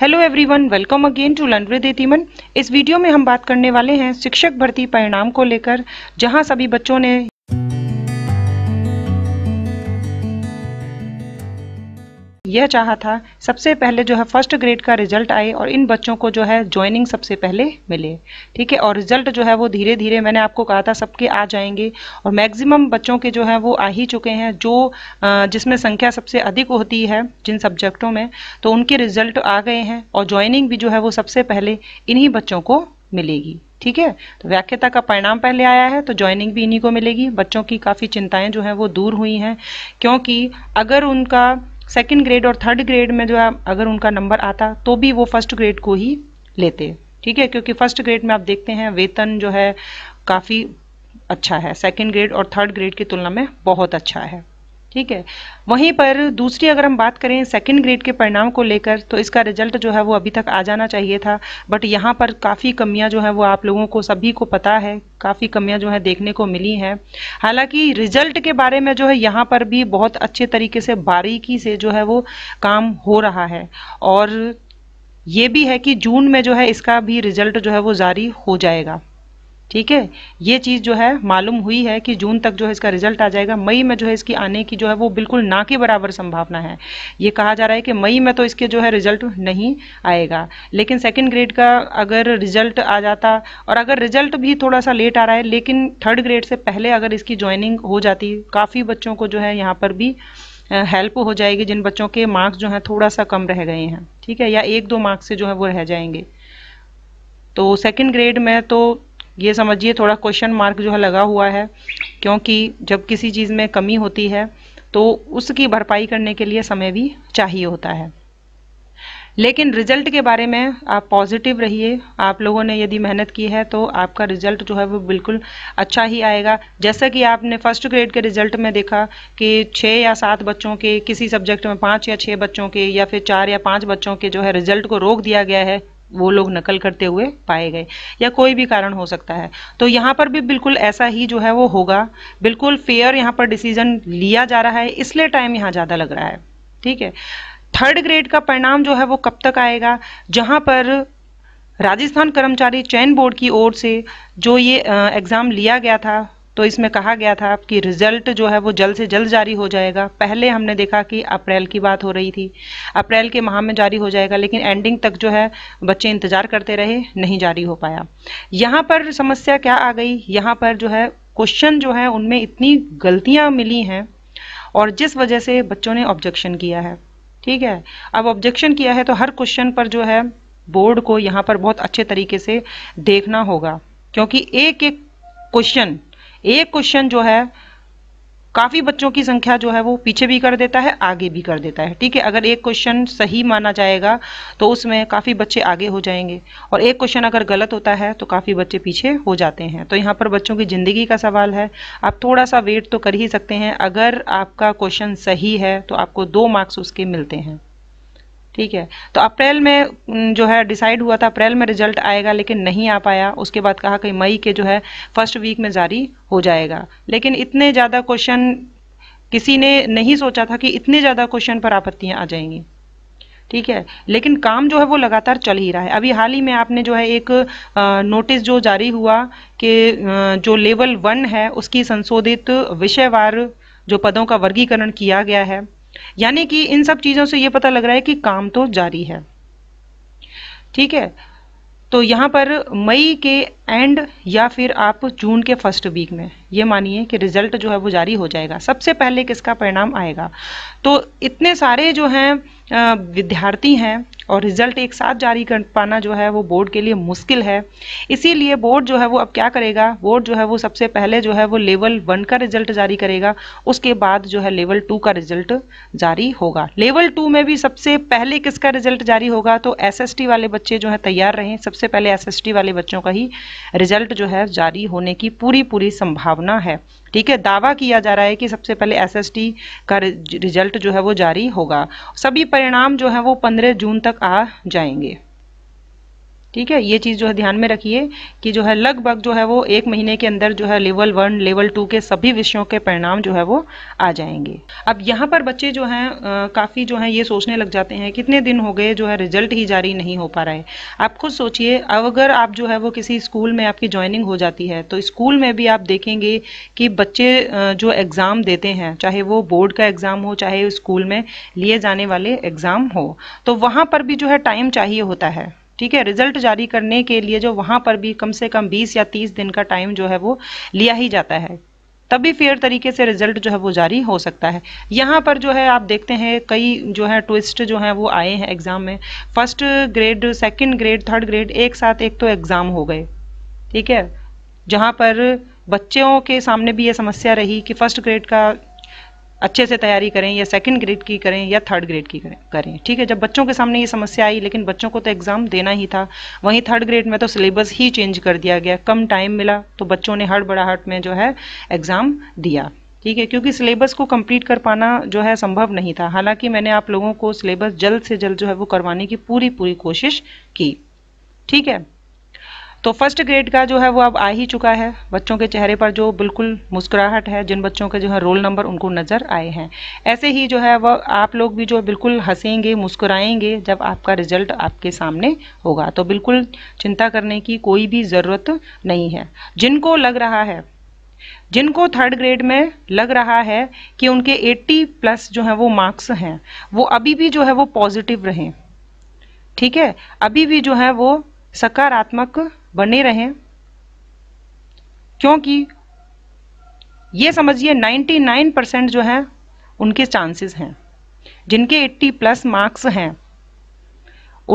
hello everyone welcome again to learn with इस video में हम बात करने वाले हैं शिक्षक भर्ती परिणाम को लेकर जहां सभी बच्चों ने यह चाहा था सबसे पहले जो है फर्स्ट ग्रेड का रिजल्ट आए और इन बच्चों को जो है ज्वाइनिंग सबसे पहले मिले ठीक है और रिजल्ट जो है वो धीरे धीरे मैंने आपको कहा था सबके आ जाएंगे और मैक्सिमम बच्चों के जो है वो आ ही चुके हैं जो जिसमें संख्या सबसे अधिक होती है जिन सब्जेक्टों में तो उनके रिजल्ट आ गए हैं और ज्वाइनिंग भी जो है वो सबसे पहले इन्हीं बच्चों को मिलेगी ठीक है तो व्याख्यता का परिणाम पहले आया है तो ज्वाइनिंग भी इन्हीं को मिलेगी बच्चों की काफ़ी चिंताएं जो हैं वो दूर हुई हैं क्योंकि अगर उनका सेकेंड ग्रेड और थर्ड ग्रेड में जो है अगर उनका नंबर आता तो भी वो फर्स्ट ग्रेड को ही लेते ठीक है क्योंकि फर्स्ट ग्रेड में आप देखते हैं वेतन जो है काफ़ी अच्छा है सेकेंड ग्रेड और थर्ड ग्रेड की तुलना में बहुत अच्छा है ठीक है वहीं पर दूसरी अगर हम बात करें सेकेंड ग्रेड के परिणाम को लेकर तो इसका रिजल्ट जो है वो अभी तक आ जाना चाहिए था बट यहाँ पर काफ़ी कमियाँ जो है वो आप लोगों को सभी को पता है काफ़ी कमियाँ जो है देखने को मिली हैं हालांकि रिजल्ट के बारे में जो है यहाँ पर भी बहुत अच्छे तरीके से बारीकी से जो है वो काम हो रहा है और ये भी है कि जून में जो है इसका भी रिजल्ट जो है वो जारी हो जाएगा ठीक है ये चीज़ जो है मालूम हुई है कि जून तक जो है इसका रिजल्ट आ जाएगा मई में जो है इसकी आने की जो है वो बिल्कुल ना के बराबर संभावना है ये कहा जा रहा है कि मई में तो इसके जो है रिजल्ट नहीं आएगा लेकिन सेकेंड ग्रेड का अगर रिजल्ट आ जाता और अगर रिजल्ट भी थोड़ा सा लेट आ रहा है लेकिन थर्ड ग्रेड से पहले अगर इसकी ज्वाइनिंग हो जाती काफ़ी बच्चों को जो है यहाँ पर भी हेल्प हो जाएगी जिन बच्चों के मार्क्स जो हैं थोड़ा सा कम रह गए हैं ठीक है या एक दो मार्क्स से जो है वो रह जाएंगे तो सेकेंड ग्रेड में तो ये समझिए थोड़ा क्वेश्चन मार्क जो है लगा हुआ है क्योंकि जब किसी चीज़ में कमी होती है तो उसकी भरपाई करने के लिए समय भी चाहिए होता है लेकिन रिजल्ट के बारे में आप पॉजिटिव रहिए आप लोगों ने यदि मेहनत की है तो आपका रिजल्ट जो है वो बिल्कुल अच्छा ही आएगा जैसा कि आपने फर्स्ट ग्रेड के रिजल्ट में देखा कि छः या सात बच्चों के किसी सब्जेक्ट में पाँच या छः बच्चों के या फिर चार या पाँच बच्चों के जो है रिजल्ट को रोक दिया गया है वो लोग नकल करते हुए पाए गए या कोई भी कारण हो सकता है तो यहाँ पर भी बिल्कुल ऐसा ही जो है वो होगा बिल्कुल फेयर यहाँ पर डिसीजन लिया जा रहा है इसलिए टाइम यहाँ ज़्यादा लग रहा है ठीक है थर्ड ग्रेड का परिणाम जो है वो कब तक आएगा जहाँ पर राजस्थान कर्मचारी चयन बोर्ड की ओर से जो ये एग्ज़ाम लिया गया था तो इसमें कहा गया था कि रिजल्ट जो है वो जल्द से जल्द जारी हो जाएगा पहले हमने देखा कि अप्रैल की बात हो रही थी अप्रैल के माह में जारी हो जाएगा लेकिन एंडिंग तक जो है बच्चे इंतज़ार करते रहे नहीं जारी हो पाया यहाँ पर समस्या क्या आ गई यहाँ पर जो है क्वेश्चन जो है उनमें इतनी गलतियाँ मिली हैं और जिस वजह से बच्चों ने ऑब्जेक्शन किया है ठीक है अब ऑब्जेक्शन किया है तो हर क्वेश्चन पर जो है बोर्ड को यहाँ पर बहुत अच्छे तरीके से देखना होगा क्योंकि एक एक क्वेश्चन एक क्वेश्चन जो है काफ़ी बच्चों की संख्या जो है वो पीछे भी कर देता है आगे भी कर देता है ठीक है अगर एक क्वेश्चन सही माना जाएगा तो उसमें काफ़ी बच्चे आगे हो जाएंगे और एक क्वेश्चन अगर गलत होता है तो काफ़ी बच्चे पीछे हो जाते हैं तो यहाँ पर बच्चों की ज़िंदगी का सवाल है आप थोड़ा सा वेट तो कर ही सकते हैं अगर आपका क्वेश्चन सही है तो आपको दो मार्क्स उसके मिलते हैं ठीक है तो अप्रैल में जो है डिसाइड हुआ था अप्रैल में रिजल्ट आएगा लेकिन नहीं आ पाया उसके बाद कहा कि मई के जो है फर्स्ट वीक में जारी हो जाएगा लेकिन इतने ज़्यादा क्वेश्चन किसी ने नहीं सोचा था कि इतने ज़्यादा क्वेश्चन पर आपत्तियाँ आ जाएंगी ठीक है लेकिन काम जो है वो लगातार चल ही रहा है अभी हाल ही में आपने जो है एक नोटिस जो जारी हुआ कि जो लेवल वन है उसकी संशोधित विषयवार जो पदों का वर्गीकरण किया गया है यानी कि इन सब चीज़ों से ये पता लग रहा है कि काम तो जारी है ठीक है तो यहां पर मई के एंड या फिर आप जून के फर्स्ट वीक में ये मानिए कि रिजल्ट जो है वो जारी हो जाएगा सबसे पहले किसका परिणाम आएगा तो इतने सारे जो हैं विद्यार्थी हैं और रिजल्ट एक साथ जारी कर पाना जो है वो बोर्ड के लिए मुश्किल है इसीलिए बोर्ड जो है वो अब क्या करेगा बोर्ड जो है वो सबसे पहले जो है वो लेवल वन का रिजल्ट जारी करेगा उसके बाद जो है लेवल टू का रिजल्ट जारी होगा लेवल टू में भी सबसे पहले किसका रिजल्ट जारी होगा तो एस वाले बच्चे जो है तैयार रहें सबसे पहले एस वाले बच्चों का ही रिजल्ट जो है जारी होने की पूरी पूरी संभावना है ठीक है दावा किया जा रहा है कि सबसे पहले एसएसटी का रिजल्ट जो है वो जारी होगा सभी परिणाम जो है वो पंद्रह जून तक आ जाएंगे ठीक है ये चीज़ जो है ध्यान में रखिए कि जो है लगभग जो है वो एक महीने के अंदर जो है लेवल वन लेवल टू के सभी विषयों के परिणाम जो है वो आ जाएंगे अब यहाँ पर बच्चे जो हैं काफ़ी जो है ये सोचने लग जाते हैं कितने दिन हो गए जो है रिजल्ट ही जारी नहीं हो पा रहा है आप खुद सोचिए अगर आप जो है वो किसी स्कूल में आपकी ज्वाइनिंग हो जाती है तो स्कूल में भी आप देखेंगे कि बच्चे जो एग्ज़ाम देते हैं चाहे वो बोर्ड का एग्ज़ाम हो चाहे स्कूल में लिए जाने वाले एग्ज़ाम हो तो वहाँ पर भी जो है टाइम चाहिए होता है ठीक है रिजल्ट जारी करने के लिए जो वहाँ पर भी कम से कम 20 या 30 दिन का टाइम जो है वो लिया ही जाता है तभी फेयर तरीके से रिजल्ट जो है वो जारी हो सकता है यहाँ पर जो है आप देखते हैं कई जो है ट्विस्ट जो है वो आए हैं एग्ज़ाम में first grade second grade third grade एक साथ एक तो एग्ज़ाम हो गए ठीक है जहाँ पर बच्चों के सामने भी ये समस्या रही कि फर्स्ट ग्रेड का अच्छे से तैयारी करें या सेकंड ग्रेड की करें या थर्ड ग्रेड की करें करें ठीक है जब बच्चों के सामने ये समस्या आई लेकिन बच्चों को तो एग्ज़ाम देना ही था वहीं थर्ड ग्रेड में तो सिलेबस ही चेंज कर दिया गया कम टाइम मिला तो बच्चों ने हट में जो है एग्ज़ाम दिया ठीक है क्योंकि सिलेबस को कंप्लीट कर पाना जो है संभव नहीं था हालांकि मैंने आप लोगों को सिलेबस जल्द से जल्द जो है वो करवाने की पूरी पूरी कोशिश की ठीक है तो फर्स्ट ग्रेड का जो है वो अब आ ही चुका है बच्चों के चेहरे पर जो बिल्कुल मुस्कुराहट है जिन बच्चों के जो है रोल नंबर उनको नज़र आए हैं ऐसे ही जो है वह आप लोग भी जो बिल्कुल हंसेंगे मुस्कुराएंगे जब आपका रिजल्ट आपके सामने होगा तो बिल्कुल चिंता करने की कोई भी ज़रूरत नहीं है जिनको लग रहा है जिनको थर्ड ग्रेड में लग रहा है कि उनके 80 प्लस जो है वो मार्क्स हैं वो अभी भी जो है वो पॉजिटिव रहें ठीक है अभी भी जो है वो सकारात्मक बने रहें क्योंकि ये समझिए 99 परसेंट जो है उनके चांसेस हैं जिनके 80 प्लस मार्क्स हैं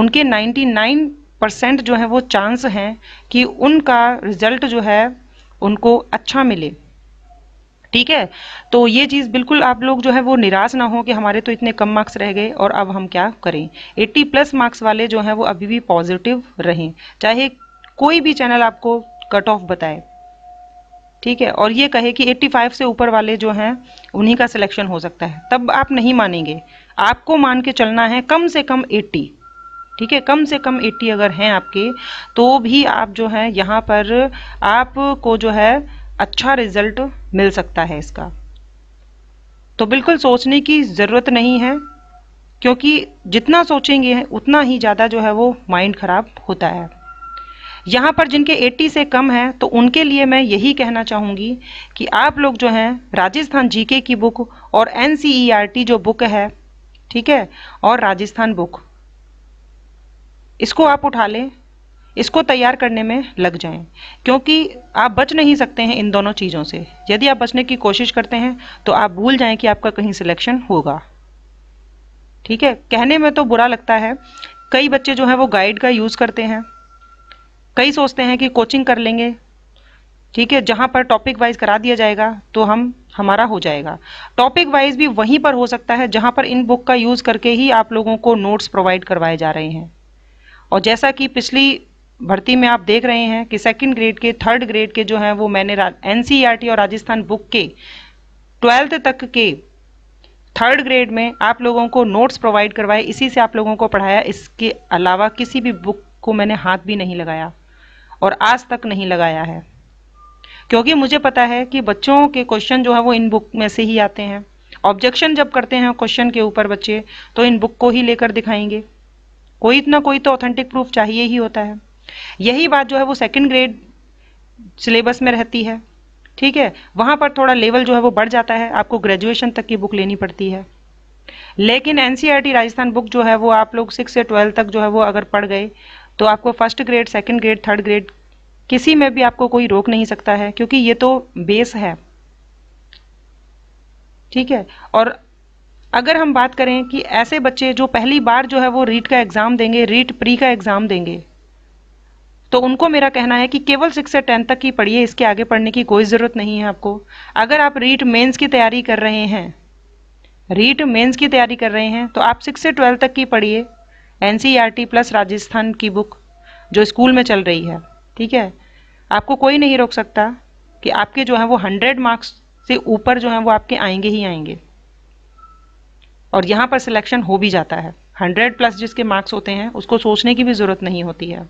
उनके 99 परसेंट जो है वो चांस हैं कि उनका रिजल्ट जो है उनको अच्छा मिले ठीक है तो ये चीज़ बिल्कुल आप लोग जो है वो निराश ना हो कि हमारे तो इतने कम मार्क्स रह गए और अब हम क्या करें 80 प्लस मार्क्स वाले जो हैं वो अभी भी पॉजिटिव रहें चाहे कोई भी चैनल आपको कट ऑफ बताए ठीक है और ये कहे कि 85 से ऊपर वाले जो हैं उन्हीं का सिलेक्शन हो सकता है तब आप नहीं मानेंगे आपको मान के चलना है कम से कम 80 ठीक है कम से कम 80 अगर हैं आपके तो भी आप जो है यहाँ पर आपको जो है अच्छा रिजल्ट मिल सकता है इसका तो बिल्कुल सोचने की ज़रूरत नहीं है क्योंकि जितना सोचेंगे उतना ही ज़्यादा जो है वो माइंड ख़राब होता है यहाँ पर जिनके 80 से कम है तो उनके लिए मैं यही कहना चाहूँगी कि आप लोग जो हैं राजस्थान जीके की बुक और एन जो बुक है ठीक है और राजस्थान बुक इसको आप उठा लें इसको तैयार करने में लग जाएं क्योंकि आप बच नहीं सकते हैं इन दोनों चीज़ों से यदि आप बचने की कोशिश करते हैं तो आप भूल जाएं कि आपका कहीं सिलेक्शन होगा ठीक है कहने में तो बुरा लगता है कई बच्चे जो हैं वो गाइड का यूज़ करते हैं कई सोचते हैं कि कोचिंग कर लेंगे ठीक है जहाँ पर टॉपिक वाइज करा दिया जाएगा तो हम हमारा हो जाएगा टॉपिक वाइज भी वहीं पर हो सकता है जहाँ पर इन बुक का यूज़ करके ही आप लोगों को नोट्स प्रोवाइड करवाए जा रहे हैं और जैसा कि पिछली भर्ती में आप देख रहे हैं कि सेकंड ग्रेड के थर्ड ग्रेड के जो हैं वो मैंने एन e और राजस्थान बुक के ट्वेल्थ तक के थर्ड ग्रेड में आप लोगों को नोट्स प्रोवाइड करवाए इसी से आप लोगों को पढ़ाया इसके अलावा किसी भी बुक को मैंने हाथ भी नहीं लगाया और आज तक नहीं लगाया है क्योंकि मुझे पता है कि बच्चों के क्वेश्चन जो है वो इन बुक में से ही आते हैं ऑब्जेक्शन जब करते हैं क्वेश्चन के ऊपर बच्चे तो इन बुक को ही लेकर दिखाएंगे कोई ना कोई तो ऑथेंटिक प्रूफ चाहिए ही होता है यही बात जो है वो सेकेंड ग्रेड सिलेबस में रहती है ठीक है वहाँ पर थोड़ा लेवल जो है वो बढ़ जाता है आपको ग्रेजुएशन तक की बुक लेनी पड़ती है लेकिन एन राजस्थान बुक जो है वो आप लोग सिक्स से ट्वेल्थ तक जो है वो अगर पढ़ गए तो आपको first grade second grade third grade किसी में भी आपको कोई रोक नहीं सकता है क्योंकि ये तो बेस है ठीक है और अगर हम बात करें कि ऐसे बच्चे जो पहली बार जो है वो रीट का एग्ज़ाम देंगे रीट प्री का एग्ज़ाम देंगे तो उनको मेरा कहना है कि केवल सिक्स से टेंथ तक ही पढ़िए इसके आगे पढ़ने की कोई ज़रूरत नहीं है आपको अगर आप रीट मेंस की तैयारी कर रहे हैं रीट मेंस की तैयारी कर रहे हैं तो आप सिक्स से ट्वेल्थ तक की पढ़िए एन प्लस राजस्थान की बुक जो स्कूल में चल रही है ठीक है आपको कोई नहीं रोक सकता कि आपके जो है वो हंड्रेड मार्क्स से ऊपर जो है वो आपके आएंगे ही आएंगे और यहाँ पर सिलेक्शन हो भी जाता है हंड्रेड प्लस जिसके मार्क्स होते हैं उसको सोचने की भी ज़रूरत नहीं होती है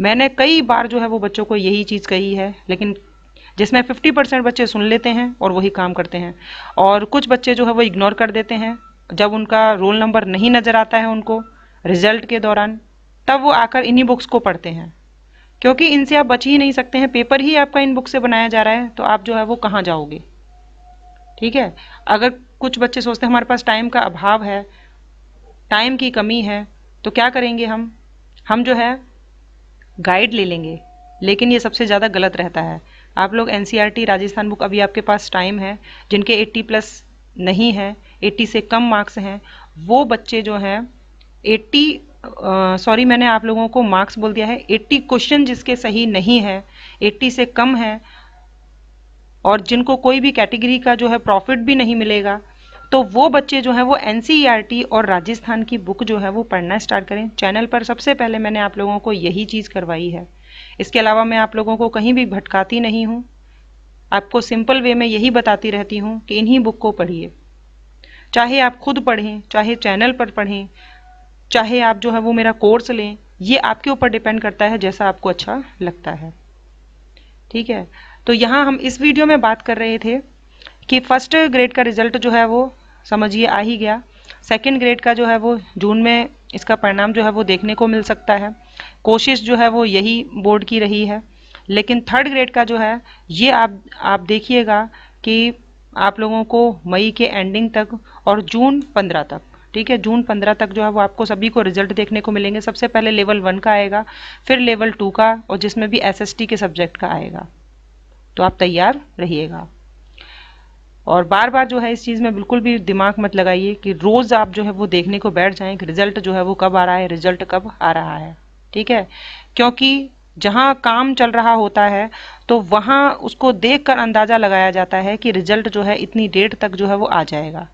मैंने कई बार जो है वो बच्चों को यही चीज़ कही है लेकिन जिसमें 50 परसेंट बच्चे सुन लेते हैं और वही काम करते हैं और कुछ बच्चे जो है वो इग्नोर कर देते हैं जब उनका रोल नंबर नहीं नज़र आता है उनको रिजल्ट के दौरान तब वो आकर इन्हीं बुक्स को पढ़ते हैं क्योंकि इनसे आप बच ही नहीं सकते हैं पेपर ही आपका इन बुक्स से बनाया जा रहा है तो आप जो है वो कहाँ जाओगे ठीक है अगर कुछ बच्चे सोचते हैं हमारे पास टाइम का अभाव है टाइम की कमी है तो क्या करेंगे हम हम जो है गाइड ले लेंगे लेकिन ये सबसे ज़्यादा गलत रहता है आप लोग एन e राजस्थान बुक अभी आपके पास टाइम है जिनके 80 प्लस नहीं है 80 से कम मार्क्स हैं वो बच्चे जो हैं एट्टी सॉरी मैंने आप लोगों को मार्क्स बोल दिया है एट्टी क्वेश्चन जिसके सही नहीं है एट्टी से कम है और जिनको कोई भी कैटेगरी का जो है प्रॉफिट भी नहीं मिलेगा तो वो बच्चे जो हैं वो एन e और राजस्थान की बुक जो है वो पढ़ना स्टार्ट करें चैनल पर सबसे पहले मैंने आप लोगों को यही चीज़ करवाई है इसके अलावा मैं आप लोगों को कहीं भी भटकाती नहीं हूँ आपको सिंपल वे में यही बताती रहती हूँ कि इन्हीं बुक को पढ़िए चाहे आप खुद पढ़ें चाहे चैनल पर पढ़ें चाहे आप जो है वो मेरा कोर्स लें ये आपके ऊपर डिपेंड करता है जैसा आपको अच्छा लगता है ठीक है तो यहाँ हम इस वीडियो में बात कर रहे थे कि फर्स्ट ग्रेड का रिजल्ट जो है वो समझिए आ ही गया सेकेंड ग्रेड का जो है वो जून में इसका परिणाम जो है वो देखने को मिल सकता है कोशिश जो है वो यही बोर्ड की रही है लेकिन थर्ड ग्रेड का जो है ये आप आप देखिएगा कि आप लोगों को मई के एंडिंग तक और जून पंद्रह तक ठीक है जून पंद्रह तक जो है वो आपको सभी को रिजल्ट देखने को मिलेंगे सबसे पहले लेवल वन का आएगा फिर लेवल टू का और जिसमें भी एस के सब्जेक्ट का आएगा तो आप तैयार रहिएगा और बार बार जो है इस चीज़ में बिल्कुल भी दिमाग मत लगाइए कि रोज़ आप जो है वो देखने को बैठ जाएं कि रिजल्ट जो है वो कब आ रहा है रिजल्ट कब आ रहा है ठीक है क्योंकि जहाँ काम चल रहा होता है तो वहाँ उसको देख कर अंदाज़ा लगाया जाता है कि रिजल्ट जो है इतनी डेट तक जो है वो आ जाएगा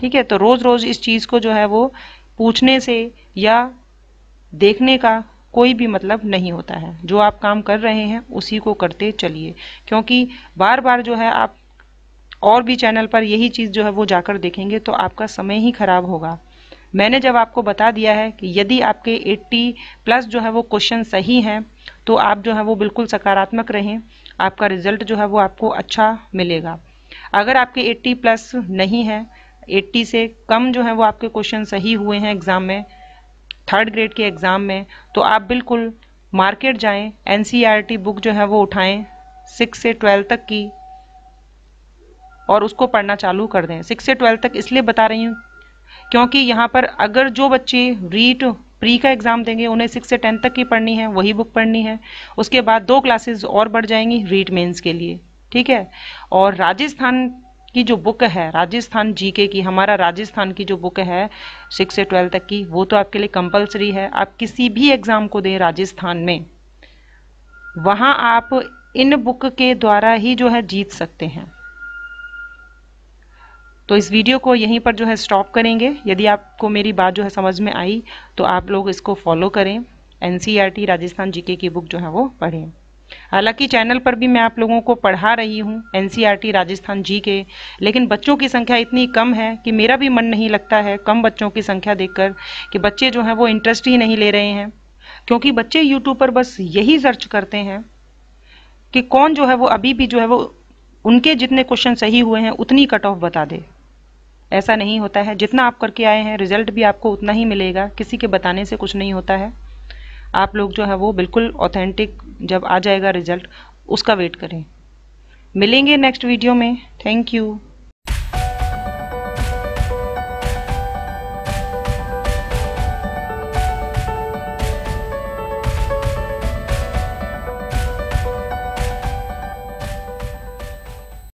ठीक है तो रोज़ रोज़ इस चीज़ को जो है वो पूछने से या देखने का कोई भी मतलब नहीं होता है जो आप काम कर रहे हैं उसी को करते चलिए क्योंकि बार बार जो है आप और भी चैनल पर यही चीज़ जो है वो जाकर देखेंगे तो आपका समय ही ख़राब होगा मैंने जब आपको बता दिया है कि यदि आपके 80 प्लस जो है वो क्वेश्चन सही हैं तो आप जो है वो बिल्कुल सकारात्मक रहें आपका रिजल्ट जो है वो आपको अच्छा मिलेगा अगर आपके 80 प्लस नहीं है एट्टी से कम जो है वो आपके क्वेश्चन सही हुए हैं एग्ज़ाम में थर्ड ग्रेड के एग्ज़ाम में तो आप बिल्कुल मार्केट जाएं एन e बुक जो है वो उठाएं सिक्स से ट्वेल्व तक की और उसको पढ़ना चालू कर दें सिक्स से ट्वेल्व तक इसलिए बता रही हूँ क्योंकि यहाँ पर अगर जो बच्चे रीट प्री का एग्ज़ाम देंगे उन्हें सिक्स से टेंथ तक की पढ़नी है वही बुक पढ़नी है उसके बाद दो क्लासेस और बढ़ जाएंगी रीट मेंस के लिए ठीक है और राजस्थान की जो बुक है राजस्थान जीके की हमारा राजस्थान की जो बुक है सिक्स से ट्वेल्व तक की वो तो आपके लिए कंपलसरी है आप किसी भी एग्ज़ाम को दें राजस्थान में वहां आप इन बुक के द्वारा ही जो है जीत सकते हैं तो इस वीडियो को यहीं पर जो है स्टॉप करेंगे यदि आपको मेरी बात जो है समझ में आई तो आप लोग इसको फॉलो करें एन e राजस्थान जीके की बुक जो है वो पढ़ें हालांकि चैनल पर भी मैं आप लोगों को पढ़ा रही हूँ एन राजस्थान जी के लेकिन बच्चों की संख्या इतनी कम है कि मेरा भी मन नहीं लगता है कम बच्चों की संख्या देखकर कि बच्चे जो हैं वो इंटरेस्ट ही नहीं ले रहे हैं क्योंकि बच्चे यूट्यूब पर बस यही सर्च करते हैं कि कौन जो है वो अभी भी जो है वो उनके जितने क्वेश्चन सही हुए हैं उतनी कट ऑफ बता दे ऐसा नहीं होता है जितना आप करके आए हैं रिजल्ट भी आपको उतना ही मिलेगा किसी के बताने से कुछ नहीं होता है आप लोग जो है वो बिल्कुल ऑथेंटिक जब आ जाएगा रिजल्ट उसका वेट करें मिलेंगे नेक्स्ट वीडियो में थैंक यू